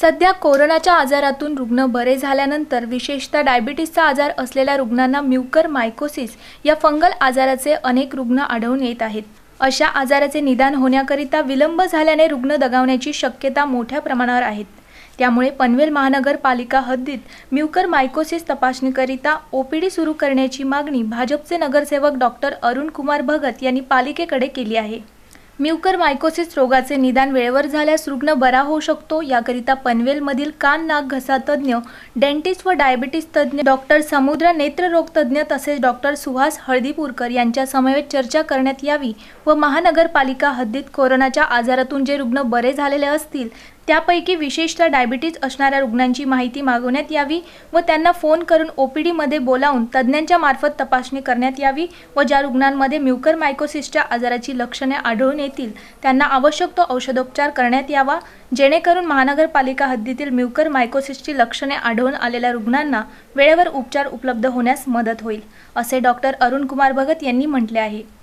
सध्या कोरोनाच्या आजारातून रुग्ण बरे झाल्यानंतर विशेषतः डायबिटीसचा आजार असलेल्या रुग्णांना म्युकर मायकोसिस या फंगल आजाराचे अनेक रुग्ण आढळून येत आहेत अशा आजाराचे निदान होण्याकरिता विलंब झाल्याने रुग्ण दगावण्याची शक्यता मोठ्या प्रमाणावर आहेत त्यामुळे पनवेल महानगरपालिका हद्दीत म्युकर मायकोसिस तपासणीकरिता ओपीडी सुरू करण्याची मागणी भाजपचे नगरसेवक डॉक्टर अरुण कुमार भगत यांनी पालिकेकडे केली आहे म्युकर मायकोसिस रोगाचे निदान वेळेवर झाल्यास रुग्ण बरा होऊ शकतो याकरिता पनवेलमधील कान नाक घसा तज्ज्ञ डेंटिस्ट व डायबिटीस तज्ज्ञ डॉक्टर समुद्र नेत्ररोग तज्ज्ञ तसेच डॉक्टर सुहास हळदीपूरकर यांच्या समवेत चर्चा करण्यात यावी व महानगरपालिका हद्दीत कोरोनाच्या आजारातून जे रुग्ण बरे झालेले असतील त्यापैकी विशेषतः डायबिटीज असणाऱ्या रुग्णांची माहिती मागवण्यात यावी व त्यांना फोन करून ओ पी डीमध्ये बोलावून तज्ज्ञांच्या मार्फत तपासणी करण्यात यावी व ज्या रुग्णांमध्ये म्युकर मायकोसिसच्या आजाराची लक्षणे आढळून येतील त्यांना आवश्यक तो औषधोपचार करण्यात यावा जेणेकरून महानगरपालिका हद्दीतील म्युकर मायकोसिसची लक्षणे आढळून आलेल्या रुग्णांना वेळेवर उपचार उपलब्ध होण्यास मदत होईल असे डॉक्टर अरुण कुमार भगत यांनी म्हटले आहे